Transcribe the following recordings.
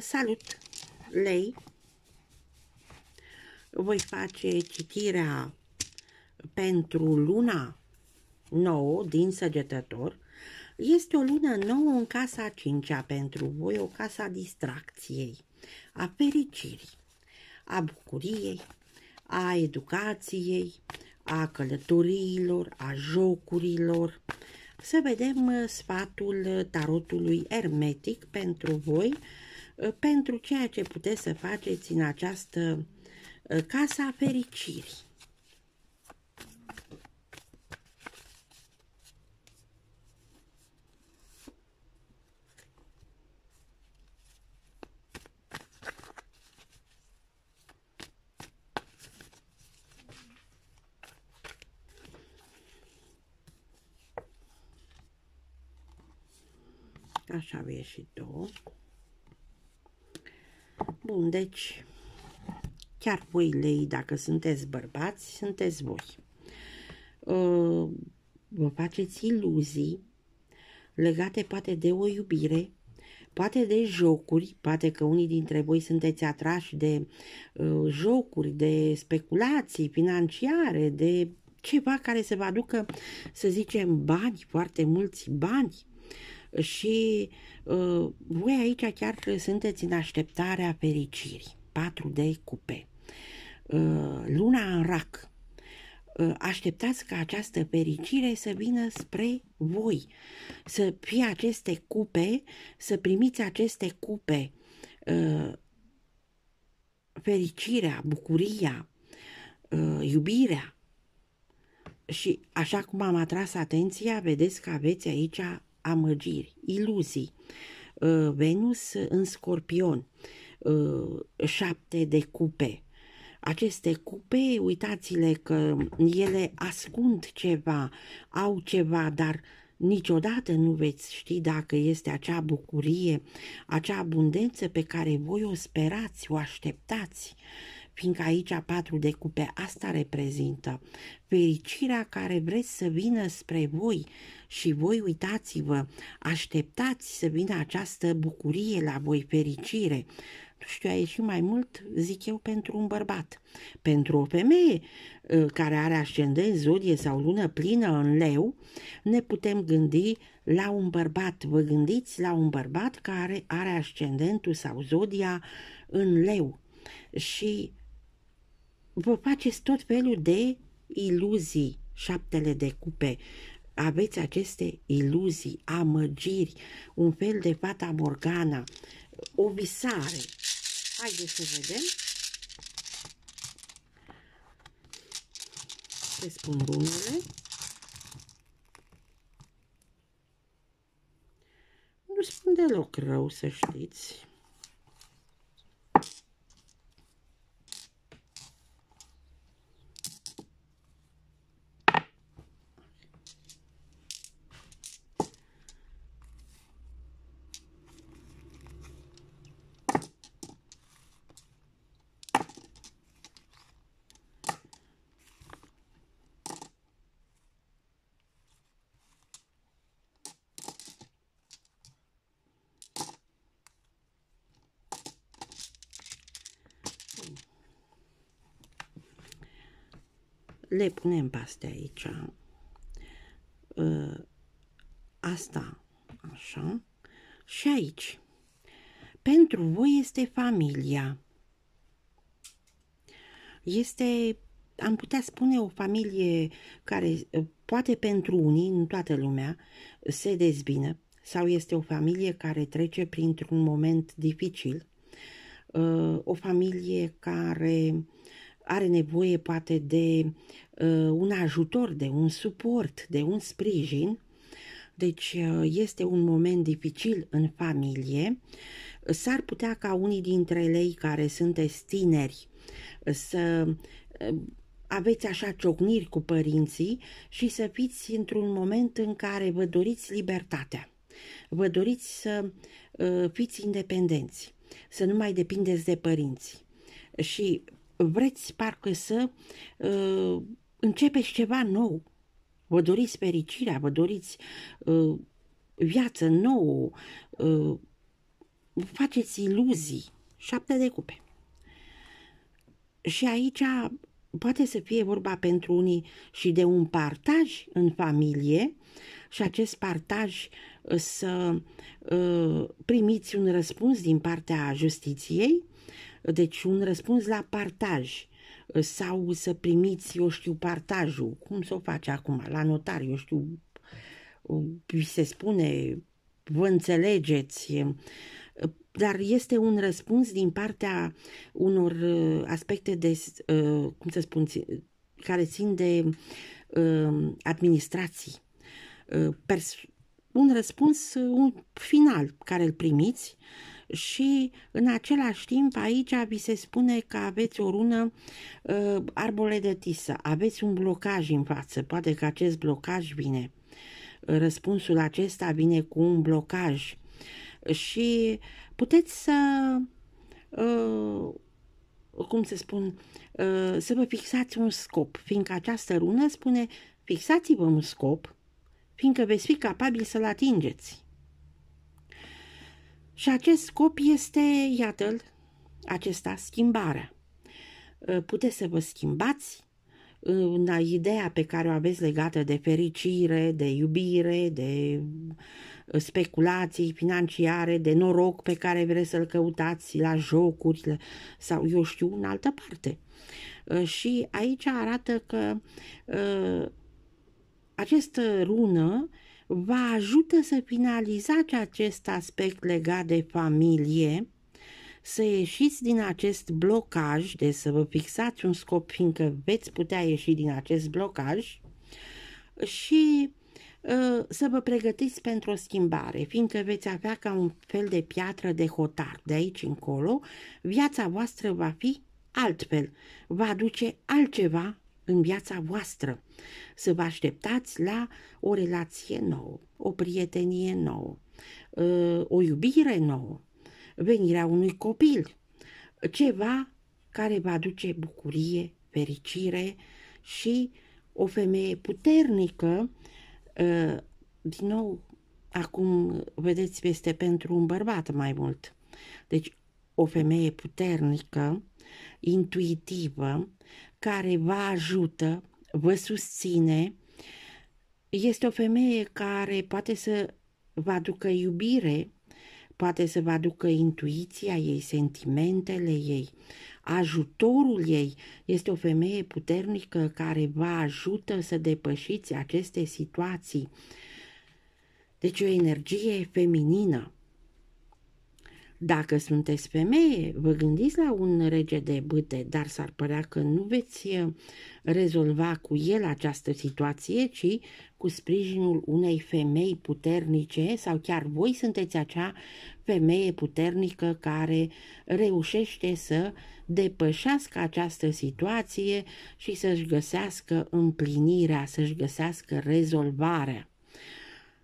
salut lei voi face citirea pentru luna nouă din săgetător este o lună nouă în casa a cincea pentru voi, o casa distracției, a fericirii, a bucuriei, a educației, a călătoriilor, a jocurilor. Să vedem sfatul tarotului ermetic pentru voi Uh, pentru ceea ce puteți să faceți în această uh, casa a fericirii. Așa au ieșit două. Bun, deci chiar lei, dacă sunteți bărbați, sunteți voi. Ă, vă faceți iluzii legate poate de o iubire, poate de jocuri, poate că unii dintre voi sunteți atrași de ă, jocuri, de speculații financiare, de ceva care să vă aducă, să zicem, bani, foarte mulți bani. Și uh, voi aici chiar sunteți în așteptarea fericirii. 4 de cupe. Uh, luna în rac. Uh, așteptați ca această fericire să vină spre voi. Să fie aceste cupe, să primiți aceste cupe. Uh, fericirea, bucuria, uh, iubirea. Și așa cum am atras atenția, vedeți că aveți aici amăgiri, iluzii. Uh, Venus în scorpion, uh, șapte de cupe. Aceste cupe, uitați-le că ele ascund ceva, au ceva, dar niciodată nu veți ști dacă este acea bucurie, acea abundență pe care voi o sperați, o așteptați. Uh, fiindcă aici patru de cupe asta reprezintă fericirea care vreți să vină spre voi și voi uitați-vă, așteptați să vină această bucurie la voi, fericire. Nu știu, a ieșit mai mult, zic eu, pentru un bărbat. Pentru o femeie ă, care are ascendent, zodie sau lună plină în leu, ne putem gândi la un bărbat. Vă gândiți la un bărbat care are ascendentul sau zodia în leu. Și vă faceți tot felul de iluzii, șaptele de cupe, aveți aceste iluzii, amăgiri, un fel de fata morgana, o visare. Haideți să vedem ce spun bunele. Nu spun deloc rău, să știți. le punem pe astea aici. Uh, asta, așa. Și aici. Pentru voi este familia. Este, am putea spune, o familie care uh, poate pentru unii, nu toată lumea, se dezbină sau este o familie care trece printr-un moment dificil, uh, o familie care are nevoie poate de Uh, un ajutor, de un suport, de un sprijin. Deci uh, este un moment dificil în familie. S-ar putea ca unii dintre ei care sunteți tineri să uh, aveți așa ciocniri cu părinții și să fiți într-un moment în care vă doriți libertatea. Vă doriți să fiți independenți, să nu mai depindeți de părinți. Și vreți parcă să uh, începeți ceva nou. Vă doriți fericirea, vă doriți uh, viață nouă, uh, faceți iluzii. Șapte de cupe. Și aici poate să fie vorba pentru unii și de un partaj în familie și acest partaj uh, să uh, primiți un răspuns din partea justiției, deci un răspuns la partaj sau să primiți, eu știu, partajul. Cum să o faci acum? La notar, eu știu, um, vi se spune, vă înțelegeți, dar este un răspuns din partea unor uh, aspecte de, uh, cum să spun, care țin de um, administrații. Uh, un răspuns un final care îl primiți și în același timp aici vi se spune că aveți o rună uh, arbole de tisă, aveți un blocaj în față, poate că acest blocaj vine. Uh, răspunsul acesta vine cu un blocaj și puteți să uh, cum să spun, uh, să vă fixați un scop, fiindcă această rună spune fixați-vă un scop, fiindcă veți fi capabili să-l atingeți. Și acest scop este, iată-l, acesta, schimbarea. Ă, puteți să vă schimbați ă, în ideea pe care o aveți legată de fericire, de iubire, de ă, speculații financiare, de noroc pe care vreți să-l căutați la jocuri sau eu știu în altă parte. Și aici arată că această rună vă ajută să finalizați acest aspect legat de familie, să ieșiți din acest blocaj, de deci să vă fixați un scop, fiindcă veți putea ieși din acest blocaj și ă, să vă pregătiți pentru o schimbare, fiindcă veți avea ca un fel de piatră de hotar. De aici încolo, viața voastră va fi altfel, va aduce altceva în viața voastră, să vă așteptați la o relație nouă, o prietenie nouă, uh, o iubire nouă, venirea unui copil, ceva care va aduce bucurie, fericire și o femeie puternică, uh, din nou, acum vedeți, este pentru un bărbat mai mult. Deci, o femeie puternică, intuitivă, care vă ajută, vă susține. Este o femeie care poate să vă aducă iubire, poate să vă aducă intuiția ei, sentimentele ei, ajutorul ei. Este o femeie puternică care vă ajută să depășiți aceste situații. Deci o energie feminină. Dacă sunteți femeie, vă gândiți la un rege de bâte, dar s-ar părea că nu veți eh, rezolva cu el această situație, ci cu sprijinul unei femei puternice sau chiar voi sunteți acea femeie puternică care reușește să depășească această situație și să-și găsească împlinirea, să-și găsească rezolvarea.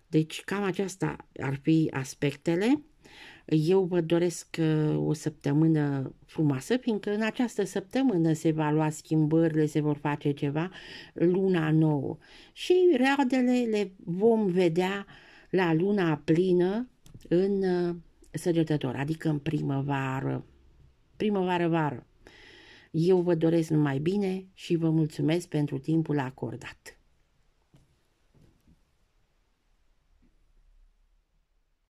Deci cam aceasta ar fi aspectele. Eu vă doresc uh, o săptămână frumoasă, fiindcă în această săptămână se va lua schimbările, se vor face ceva, luna nouă. Și readele le vom vedea la luna plină în uh, săgetător, adică în primăvară. Primăvară-vară. Eu vă doresc numai bine și vă mulțumesc pentru timpul acordat.